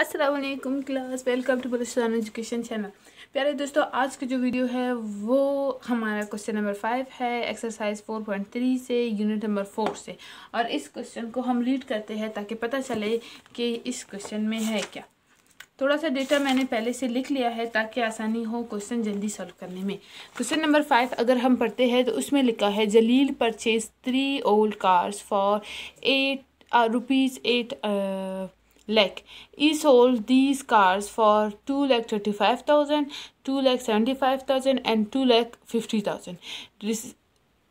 Aslam class welcome to Balustan education channel प्यारे दोस्तों आज की जो वीडियो है वो हमारा क्वेश्चन नंबर फाइव है एक्सरसाइज फोर पॉइंट थ्री से यूनिट नंबर फोर से और इस क्वेश्चन को हम रीड करते हैं ताकि पता चले कि इस क्वेश्चन में है क्या थोड़ा सा डेटा मैंने पहले से लिख लिया है ताकि आसानी हो क्वेश्चन जल्दी सॉल्व करने में क्वेश्चन नंबर फाइव अगर हम पढ़ते हैं तो उसमें लिखा है Jalil purchase three old cars for eight rupees eight lakh. He sold these cars for two lakh thirty five thousand, two lakh seventy five thousand, and two lakh fifty thousand,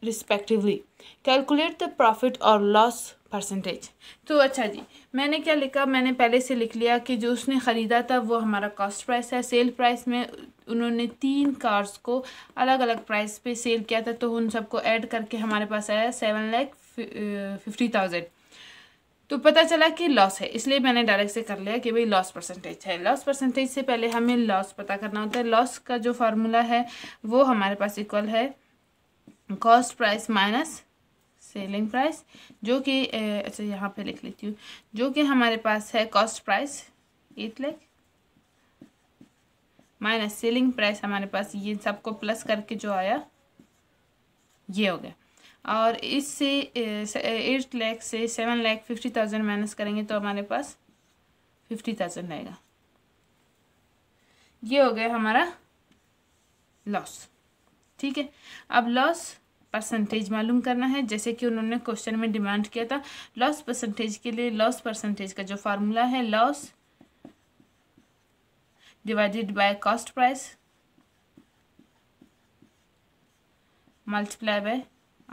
respectively. Calculate the profit or loss percentage तो अच्छा जी मैंने क्या लिखा मैंने पहले से लिख लिया कि जो उसने ख़रीदा था वो हमारा कॉस्ट प्राइस है सेल प्राइस में उन्होंने तीन कार्स को अलग अलग प्राइस पे सेल किया था तो उन सबको ऐड करके हमारे पास आया सेवन लैख फिफ्टी थाउजेंड तो पता चला कि लॉस है इसलिए मैंने डायरेक्ट से कर लिया कि भाई लॉस परसेंटेज है लॉस परसेंटेज से पहले हमें लॉस पता करना होता है लॉस का जो फार्मूला है वो हमारे पास इक्वल है cost price minus selling price जो कि अच्छा यहाँ पे लिख लेती हूँ जो कि हमारे पास है cost price eight lakh minus selling price हमारे पास ये सबको प्लस करके जो आया ये हो गया और इससे एट लैख से seven lakh fifty thousand minus करेंगे तो हमारे पास फिफ्टी थाउजेंड आएगा ये हो गया हमारा लॉस ठीक है अब लॉस परसेंटेज मालूम करना है जैसे कि उन्होंने क्वेश्चन में डिमांड किया था लॉस परसेंटेज के लिए लॉस परसेंटेज का जो फार्मूला है loss divided by cost price multiply by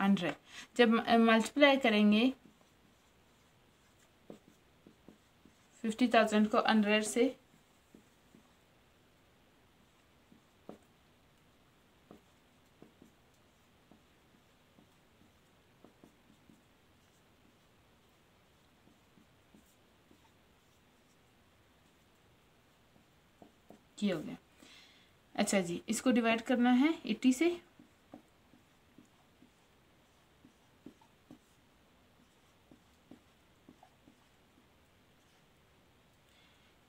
hundred जब मल्टीप्लाई करेंगे फिफ्टी थाउजेंड को हंड्रेड से हो गया अच्छा जी इसको डिवाइड करना है एट्टी से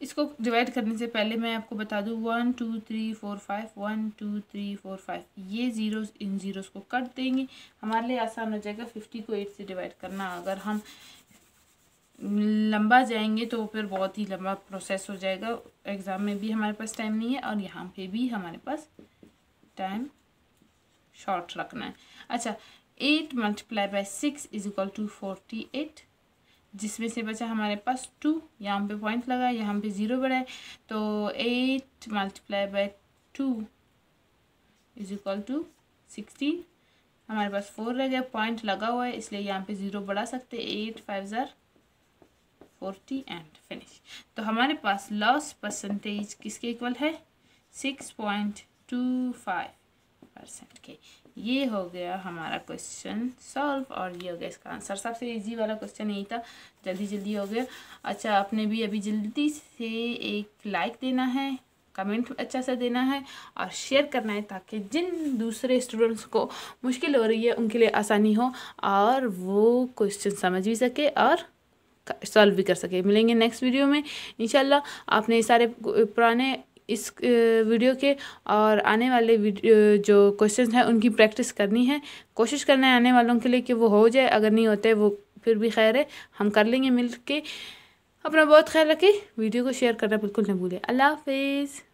इसको डिवाइड करने से पहले मैं आपको बता दूँ one two three four five one two three four five ये ज़ीरो इन ज़ीरोस को कट देंगे हमारे लिए आसान हो जाएगा फिफ्टी को एट से डिवाइड करना अगर हम लंबा जाएंगे तो फिर बहुत ही लंबा प्रोसेस हो जाएगा एग्ज़ाम में भी हमारे पास टाइम नहीं है और यहाँ पे भी हमारे पास टाइम शॉर्ट रखना है अच्छा eight multiply by six is equal to forty eight जिसमें से बचा हमारे पास टू यहाँ पे पॉइंट लगा यहाँ पे ज़ीरो बढ़ाए तो eight multiply by two is equal to sixteen हमारे पास फोर रह गया पॉइंट लगा हुआ है इसलिए यहाँ पे ज़ीरो बढ़ा सकते एट फाइव ज़र फोर्टी एंड फिनिश तो हमारे पास लॉस परसेंटेज किसके इक्वल है six point two five percent के ये हो गया हमारा क्वेश्चन सॉल्व और ये हो गया इसका आंसर सबसे इजी वाला क्वेश्चन यही था जल्दी जल्दी हो गया अच्छा आपने भी अभी जल्दी से एक लाइक देना है कमेंट अच्छा सा देना है और शेयर करना है ताकि जिन दूसरे स्टूडेंट्स को मुश्किल हो रही है उनके लिए आसानी हो और वो क्वेश्चन समझ भी सके और सॉल्व भी कर सके मिलेंगे नेक्स्ट वीडियो में इंशाल्लाह आपने सारे पुराने इस वीडियो के और आने वाले जो क्वेश्चन हैं उनकी प्रैक्टिस करनी है कोशिश करना है आने वालों के लिए कि वो हो जाए अगर नहीं होते वो फिर भी खैर है हम कर लेंगे मिल के अपना बहुत ख्याल रखें वीडियो को शेयर करना बिल्कुल ना भूलें अल्लाह हाफिज़